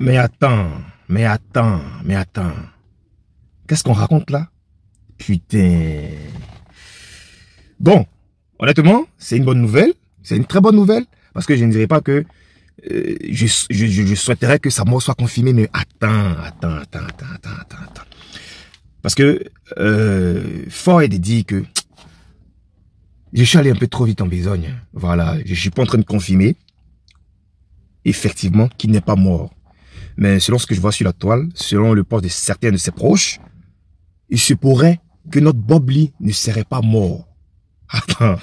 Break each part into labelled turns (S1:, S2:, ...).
S1: Mais attends, mais attends, mais attends. Qu'est-ce qu'on raconte là Putain. Bon, honnêtement, c'est une bonne nouvelle. C'est une très bonne nouvelle. Parce que je ne dirais pas que euh, je, souhaiterais que sa mort soit confirmée. Mais attends, attends, attends, attends, attends, attends. attends. Parce que euh, fort est de que je suis allé un peu trop vite en besogne. Voilà, je suis pas en train de confirmer effectivement qu'il n'est pas mort mais selon ce que je vois sur la toile, selon le poste de certains de ses proches, il se pourrait que notre Bob Lee ne serait pas mort. Attends,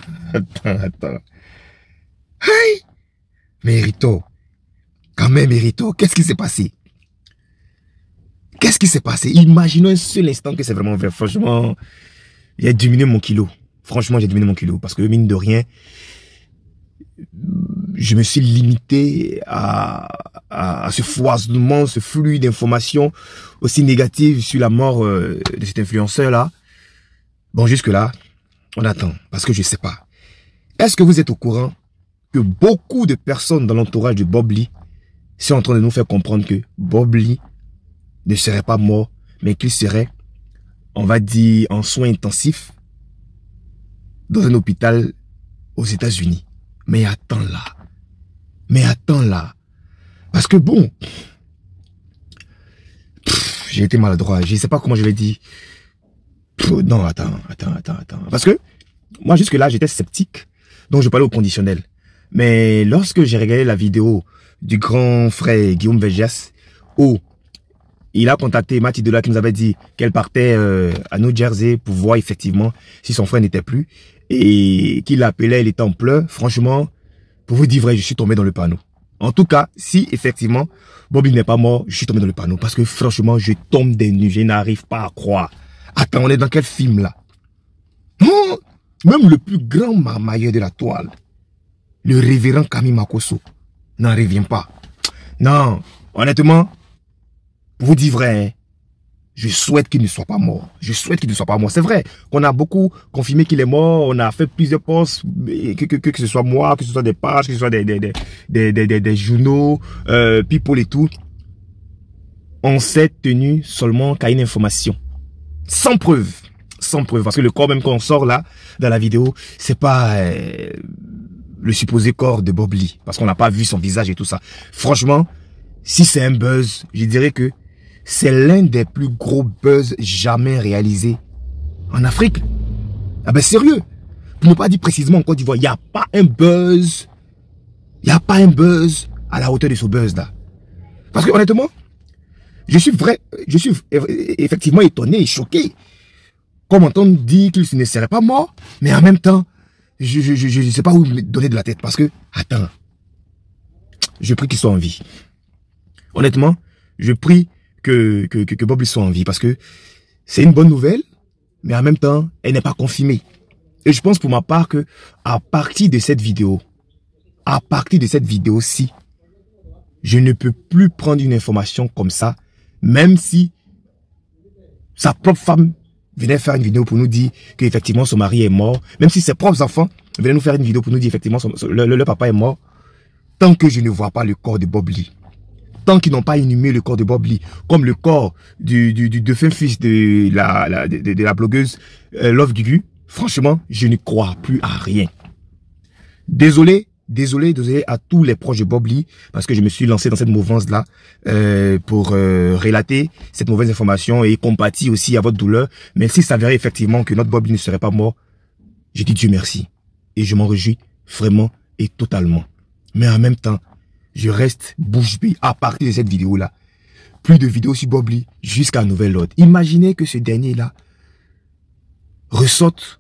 S1: attends, attends. Hey Mais Rito, quand même Rito, qu'est-ce qui s'est passé? Qu'est-ce qui s'est passé? Imaginons un seul instant que c'est vraiment vrai. Franchement, j'ai diminué mon kilo. Franchement, j'ai diminué mon kilo parce que mine de rien, je me suis limité à, à, ce foisonnement, ce flux d'informations aussi négatives sur la mort euh, de cet influenceur-là. Bon, jusque-là, on attend, parce que je sais pas. Est-ce que vous êtes au courant que beaucoup de personnes dans l'entourage de Bob Lee sont en train de nous faire comprendre que Bob Lee ne serait pas mort, mais qu'il serait, on va dire, en soins intensifs dans un hôpital aux États-Unis. Mais attends là. Mais attends là. Parce que bon, j'ai été maladroit. Je sais pas comment je vais dit. non, attends, attends, attends, attends. Parce que moi, jusque-là, j'étais sceptique. Donc, je parlais au conditionnel. Mais lorsque j'ai regardé la vidéo du grand frère Guillaume Vegas où oh, il a contacté Mathilde là qui nous avait dit qu'elle partait euh, à New Jersey pour voir effectivement si son frère n'était plus et qu'il l'appelait, il était en pleurs. Franchement, pour vous dire vrai, je suis tombé dans le panneau. En tout cas, si effectivement Bobby n'est pas mort, je suis tombé dans le panneau. Parce que franchement, je tombe des nues. Je n'arrive pas à croire. Attends, on est dans quel film là hein? Même le plus grand marmailleur de la toile, le révérend Camille Makoso, n'en revient pas. Non, honnêtement, pour vous dire vrai, hein, je souhaite qu'il ne soit pas mort. Je souhaite qu'il ne soit pas mort. C'est vrai qu'on a beaucoup confirmé qu'il est mort. On a fait plusieurs postes, que, que, que, que, ce soit moi, que ce soit des pages, que ce soit des, des, des, des, des journaux, euh, people et tout. On s'est tenu seulement qu'à une information. Sans preuve. Sans preuve. Parce que le corps même qu'on sort là, dans la vidéo, c'est pas... Euh, le supposé corps de Bob Lee, parce qu'on n'a pas vu son visage et tout ça. Franchement, si c'est un buzz, je dirais que c'est l'un des plus gros buzz jamais réalisés en Afrique. Ah ben sérieux, pour ne pas dire précisément en Côte d'Ivoire, il n'y a pas un buzz, il n'y a pas un buzz à la hauteur de ce buzz là. Parce que honnêtement, je suis vrai, je suis effectivement étonné et choqué. Comment on dit qu'il ne serait pas mort, mais en même temps, je ne sais pas où me donner de la tête parce que, attends, je prie qu'il soit en vie. Honnêtement, je prie que, que, que Bob Lee soit en vie parce que c'est une bonne nouvelle, mais en même temps, elle n'est pas confirmée. Et je pense pour ma part que à partir de cette vidéo, à partir de cette vidéo-ci, je ne peux plus prendre une information comme ça, même si sa propre femme venait faire une vidéo pour nous dire qu'effectivement son mari est mort, même si ses propres enfants venaient nous faire une vidéo pour nous dire effectivement son, le, le papa est mort, tant que je ne vois pas le corps de Bob Lee, tant qu'ils n'ont pas inhumé le corps de Bob Lee, comme le corps du, du, du défunt fils de la, de, la blogueuse euh, Love Gugu, franchement, je ne crois plus à rien. Désolé, désolé, désolé à tous les proches de Bob Lee, parce que je me suis lancé dans cette mouvance-là euh, pour euh, relater cette mauvaise information et compatir aussi à votre douleur. Mais s'il s'avérait effectivement que notre Bob Lee ne serait pas mort, je dis Dieu merci. Et je m'en réjouis vraiment et totalement. Mais en même temps, je reste bouche bée à partir de cette vidéo-là. Plus de vidéos sur Bob Lee jusqu'à nouvel ordre. Imaginez que ce dernier-là ressorte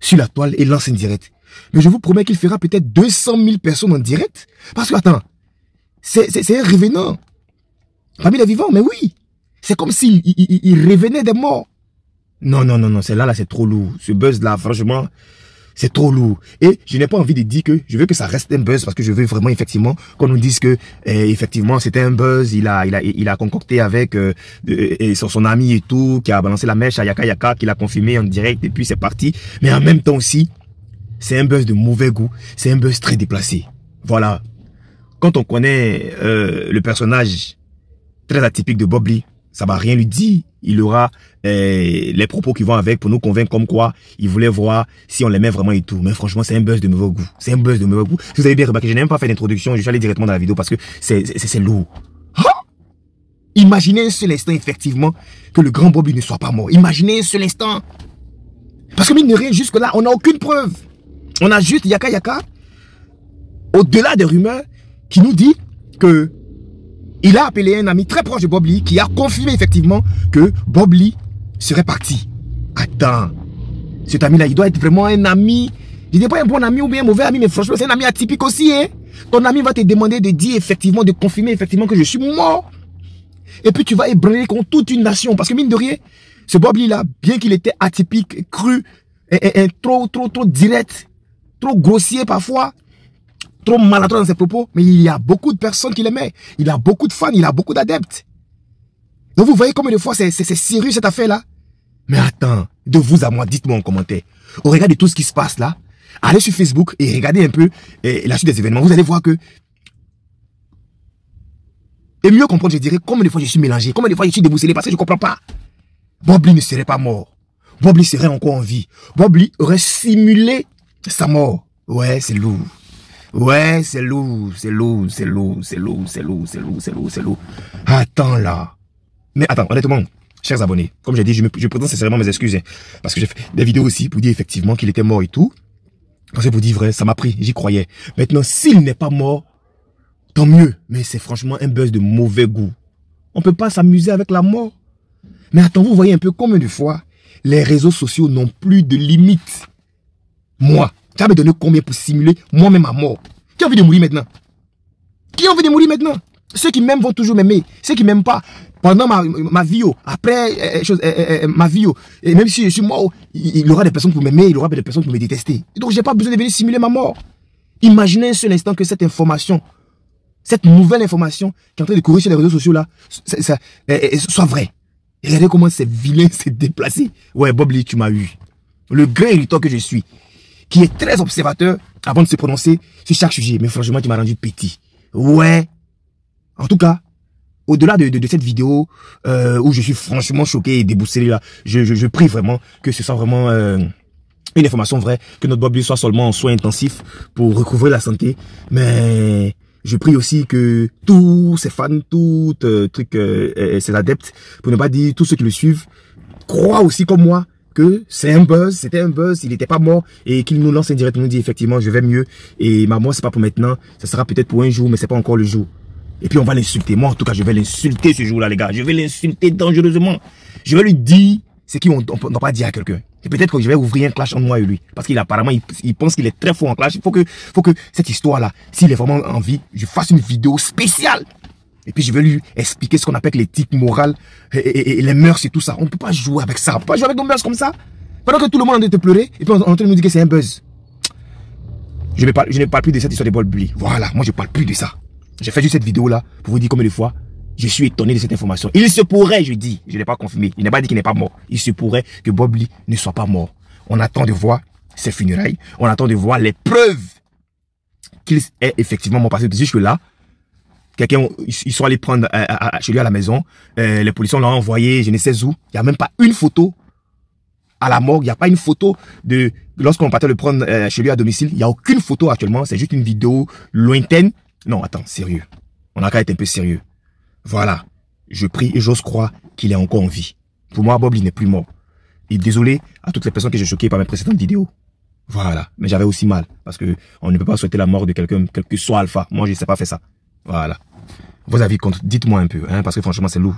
S1: sur la toile et lance une directe. Mais je vous promets qu'il fera peut-être 200 000 personnes en direct. Parce que, attends, c'est un revenant. Parmi les vivants, mais oui. C'est comme s'il il, revenait des morts. Non, non, non, non, celle là, là, c'est trop lourd. Ce buzz-là, franchement, c'est trop lourd. Et je n'ai pas envie de dire que je veux que ça reste un buzz parce que je veux vraiment effectivement qu'on nous dise que eh, effectivement c'était un buzz. Il a, il a, il a concocté avec euh, et son, ami et tout qui a balancé la mèche à Yaka Yaka, qui l'a confirmé en direct et puis c'est parti. Mais en même temps aussi, c'est un buzz de mauvais goût. C'est un buzz très déplacé. Voilà. Quand on connaît euh, le personnage très atypique de Bob Lee, ça va rien lui dire il aura euh, les propos qui vont avec pour nous convaincre comme quoi il voulait voir si on l'aimait vraiment et tout. Mais franchement, c'est un buzz de mauvais goût. C'est un buzz de mauvais goût. vous avez bien remarqué, je n'ai même pas fait d'introduction, je suis allé directement dans la vidéo parce que c'est lourd. Imaginez un seul instant, effectivement, que le grand Bobby ne soit pas mort. Imaginez un seul instant. Parce que mine de rien, jusque-là, on n'a aucune preuve. On a juste Yaka Yaka, au-delà des rumeurs, qui nous dit que il a appelé un ami très proche de Bob Lee qui a confirmé effectivement que Bob Lee serait parti. Attends, cet ami-là, il doit être vraiment un ami. Je dis pas un bon ami ou bien un mauvais ami, mais franchement, c'est un ami atypique aussi. Hein? Ton ami va te demander de dire effectivement, de confirmer effectivement que je suis mort. Et puis tu vas ébranler contre toute une nation. Parce que mine de rien, ce Bob Lee-là, bien qu'il était atypique, cru, trop, trop, trop direct, trop grossier parfois, trop maladroit dans ses propos, mais il y a beaucoup de personnes qui l'aiment. Il a beaucoup de fans, il a beaucoup d'adeptes. Donc vous voyez combien de fois c'est sérieux cette affaire-là Mais attends, de vous à moi, dites-moi en commentaire. Au regard de tout ce qui se passe là, allez sur Facebook et regardez un peu eh, la suite des événements. Vous allez voir que... Et mieux comprendre, je dirais, combien de fois je suis mélangé, combien de fois je suis déboussolé parce que je ne comprends pas. Bob Lee ne serait pas mort. Bob Lee serait encore en vie. Bob Lee aurait simulé sa mort. Ouais, c'est lourd. Ouais, c'est lourd, c'est lourd, c'est lourd, c'est lourd, c'est lourd, c'est lourd, c'est lourd, c'est lourd. Attends là. Mais attends, honnêtement, chers abonnés, comme j'ai dit, je, présente sincèrement mes excuses. Hein, parce que j'ai fait des vidéos aussi pour dire effectivement qu'il était mort et tout. Quand je vous dis vrai, ça m'a pris, j'y croyais. Maintenant, s'il n'est pas mort, tant mieux. Mais c'est franchement un buzz de mauvais goût. On peut pas s'amuser avec la mort. Mais attends, vous voyez un peu combien de fois les réseaux sociaux n'ont plus de limites. Moi, tu vas me donné combien pour simuler moi-même ma mort Qui a envie de mourir maintenant Qui a envie de mourir maintenant Ceux qui m'aiment vont toujours m'aimer. Ceux qui ne m'aiment pas, pendant ma, vie, après ma vie, et même si je suis mort, il, y aura des personnes pour m'aimer, il y aura des personnes pour me détester. Donc, je n'ai pas besoin de venir simuler ma mort. Imaginez un seul instant que cette information, cette nouvelle information qui est en train de courir sur les réseaux sociaux là, euh, euh, euh, soit vraie. Et regardez comment ces vilains s'est déplacé. Ouais, Bob Lee, tu m'as eu. Le grand irritant que je suis qui est très observateur avant de se prononcer sur chaque sujet. Mais franchement, tu m'as rendu petit. Ouais. En tout cas, au-delà de, de, cette vidéo euh, où je suis franchement choqué et déboussolé là, je, je, je, prie vraiment que ce soit vraiment euh, une information vraie, que notre Bob soit seulement en soins intensifs pour recouvrir la santé. Mais je prie aussi que tous ces fans, tous euh, trucs, euh, ces adeptes, pour ne pas dire tous ceux qui le suivent, croient aussi comme moi que c'est un buzz, c'était un buzz, il n'était pas mort et qu'il nous lance directement, nous dit effectivement je vais mieux et ma mort c'est pas pour maintenant, ça sera peut-être pour un jour mais c'est pas encore le jour. Et puis on va l'insulter, moi en tout cas je vais l'insulter ce jour-là les gars, je vais l'insulter dangereusement. Je vais lui dire ce qu'on n'a pas dit à quelqu'un. Et peut-être que je vais ouvrir un clash entre moi et lui. Parce qu'il apparemment, il, pense qu'il est très fort en clash. Il faut que, faut que cette histoire-là, s'il est vraiment en vie, je fasse une vidéo spéciale et puis je vais lui expliquer ce qu'on appelle l'éthique morale et, les mœurs et tout ça. On ne peut pas jouer avec ça. On ne peut pas jouer avec nos mœurs comme ça. Pendant que tout le monde est en train de pleurer, et puis on est en train de nous dire que c'est un buzz. Je ne, parle, je ne parle plus de cette histoire de Bob Lee. Voilà, moi je ne parle plus de ça. J'ai fait juste cette vidéo-là pour vous dire combien de fois je suis étonné de cette information. Il se pourrait, je dis, je l'ai pas confirmé, il n'a pas dit qu'il n'est pas mort. Il se pourrait que Bob Lee ne soit pas mort. On attend de voir ses funérailles, on attend de voir les preuves qu'il est effectivement mort. Parce que je suis là, Quelqu'un, ils sont allés prendre euh, euh, euh, chez lui à la maison. les policiers l'ont envoyé, je ne sais où. Il n'y a même pas une photo à la mort. Il n'y a pas une photo de lorsqu'on partait le prendre chez lui à domicile. Il n'y a aucune photo actuellement. C'est juste une vidéo lointaine. Non, attends, sérieux. On a qu'à été un peu sérieux. Voilà. Je prie et j'ose croire qu'il est encore en vie. Pour moi, Bob, il n'est plus mort. Et désolé à toutes les personnes que j'ai choquées par mes précédentes vidéos. Voilà. Mais j'avais aussi mal. Parce que on ne peut pas souhaiter la mort de quelqu'un, quel que soit Alpha. Moi, je ne sais pas faire ça. Voilà. Vos avis contre. Dites-moi un peu, hein, parce que franchement, c'est lourd.